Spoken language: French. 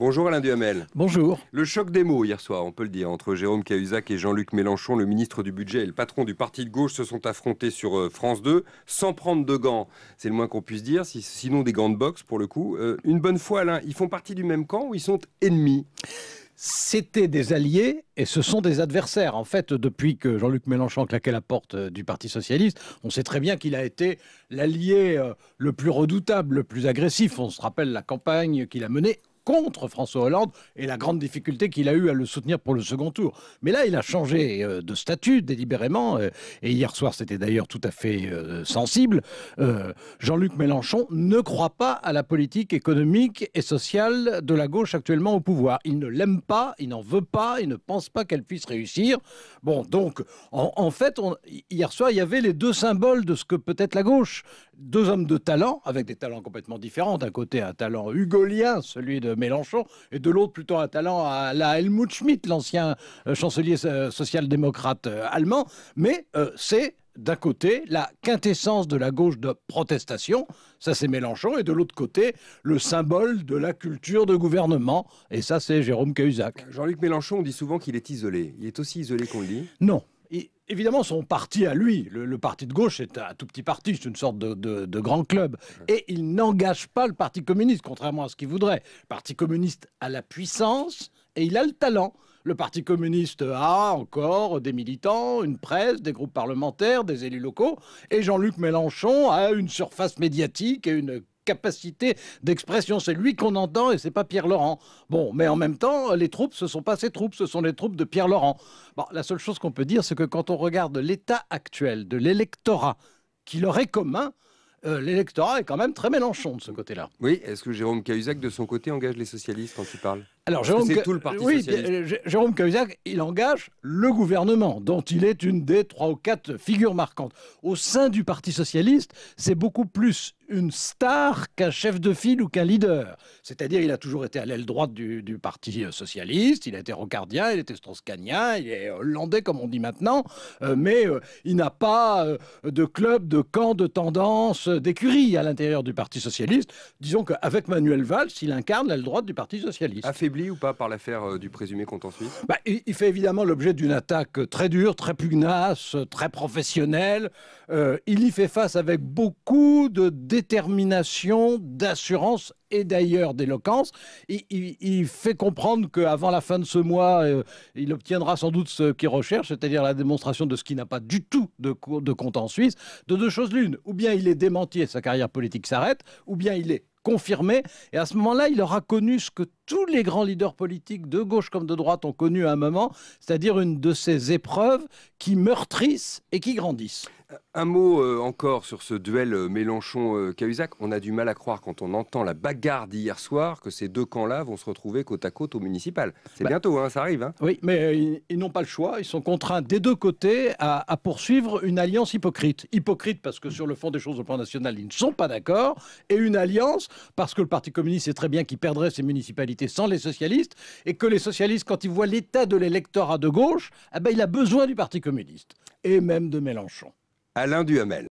Bonjour Alain Duhamel. Bonjour. Le choc des mots hier soir, on peut le dire, entre Jérôme Cahuzac et Jean-Luc Mélenchon, le ministre du Budget et le patron du parti de gauche se sont affrontés sur euh, France 2 sans prendre de gants. C'est le moins qu'on puisse dire, sinon des gants de boxe pour le coup. Euh, une bonne fois Alain, ils font partie du même camp ou ils sont ennemis c'était des alliés et ce sont des adversaires. En fait, depuis que Jean-Luc Mélenchon claquait la porte euh, du Parti socialiste, on sait très bien qu'il a été l'allié le plus redoutable, le plus agressif. On se rappelle la campagne qu'il a menée contre François Hollande et la grande difficulté qu'il a eue à le soutenir pour le second tour. Mais là, il a changé euh, de statut délibérément, euh, et hier soir, c'était d'ailleurs tout à fait euh, sensible. Jean-Luc Mélenchon ne croit pas à la politique économique et sociale de la gauche actuellement au pouvoir. Il ne l'aime pas, il n'en veut pas, il ne pense pas qu'elle puisse réussir. Bon, donc, en, fait, hier soir, il y avait les deux symboles de ce que peut être la gauche. Deux hommes de talent, avec des talents complètement différents. D'un côté, un talent hugolien, celui de Mélenchon, et de l'autre plutôt un talent à la Helmut Schmidt, l'ancien euh, chancelier euh, social-démocrate euh, allemand. Mais c'est d'un côté la quintessence de la gauche de protestation, ça c'est Mélenchon, et de l'autre côté le symbole de la culture de gouvernement, et ça c'est Jérôme Cahuzac. Jean-Luc Mélenchon, on dit souvent qu'il est isolé. Il est aussi isolé qu'on le dit Non évidemment, son parti à lui, le, parti de gauche, est un tout petit parti, c'est une sorte de, de, grand club. Et il n'engage pas le Parti communiste, contrairement à ce qu'il voudrait. Le Parti communiste a la puissance et il a le talent. Le Parti communiste a encore des militants, une presse, des groupes parlementaires, des élus locaux. Et Jean-Luc Mélenchon a une surface médiatique et une capacité d'expression. C'est lui qu'on entend et c'est pas Pierre Laurent. Bon, mais en même temps, les troupes, ce sont pas ses troupes, ce sont les troupes de Pierre Laurent. la seule chose qu'on peut dire, c'est que quand on regarde l'état actuel de l'électorat qui leur est commun, euh, l'électorat est quand même très Mélenchon de ce côté-là. Oui, est-ce que Jérôme Cahuzac, de son côté, engage les socialistes quand tu parle Alors, tout le parti oui, euh, Jérôme Cahuzac, il engage le gouvernement, dont il est une des trois ou quatre figures marquantes. Au sein du Parti socialiste, c'est beaucoup plus une star qu'un chef de file ou qu'un leader. C'est-à-dire, il a toujours été à l'aile droite du, du, Parti euh, socialiste, il a été rocardien, il était strauss il est hollandais, comme on dit maintenant, euh, mais euh, il n'a pas de club, de camp, de tendance, d'écurie à l'intérieur du Parti socialiste. Disons qu'avec Manuel Valls, il incarne l'aile droite du Parti socialiste. Affaibli ou pas par l'affaire du présumé contentieux bah, il, il, fait évidemment l'objet d'une attaque très dure, très pugnace, très professionnelle. il y fait face avec beaucoup de dé détermination, d'assurance et d'ailleurs d'éloquence. Il, fait comprendre qu'avant la fin de ce mois, euh, il obtiendra sans doute ce qu'il recherche, c'est-à-dire la démonstration de ce qui n'a pas du tout de, de compte en Suisse. De deux choses l'une, ou bien il est démenti et sa carrière politique s'arrête, ou bien il est confirmé. Et à ce moment-là, il aura connu ce que tous les grands leaders politiques de gauche comme de droite ont connu à un moment, c'est-à-dire une de ces épreuves qui meurtrissent et qui grandissent. Un mot euh, encore sur ce duel euh, Mélenchon-Cahuzac. On a du mal à croire quand on entend la bagarre d'hier soir que ces deux camps-là vont se retrouver côte à côte au municipal. C'est bah. bientôt, hein, ça arrive. Hein. Oui, mais euh, ils, n'ont pas le choix. Ils sont contraints des deux côtés à, à, poursuivre une alliance hypocrite. Hypocrite parce que sur le fond des choses au plan national, ils ne sont pas d'accord. Et une alliance parce que le Parti communiste sait très bien qu'il perdrait ses municipalités sans les socialistes, et que les socialistes, quand ils voient l'état de l'électorat de gauche, eh ben, il a besoin du Parti communiste, et même de Mélenchon. Alain Duhamel.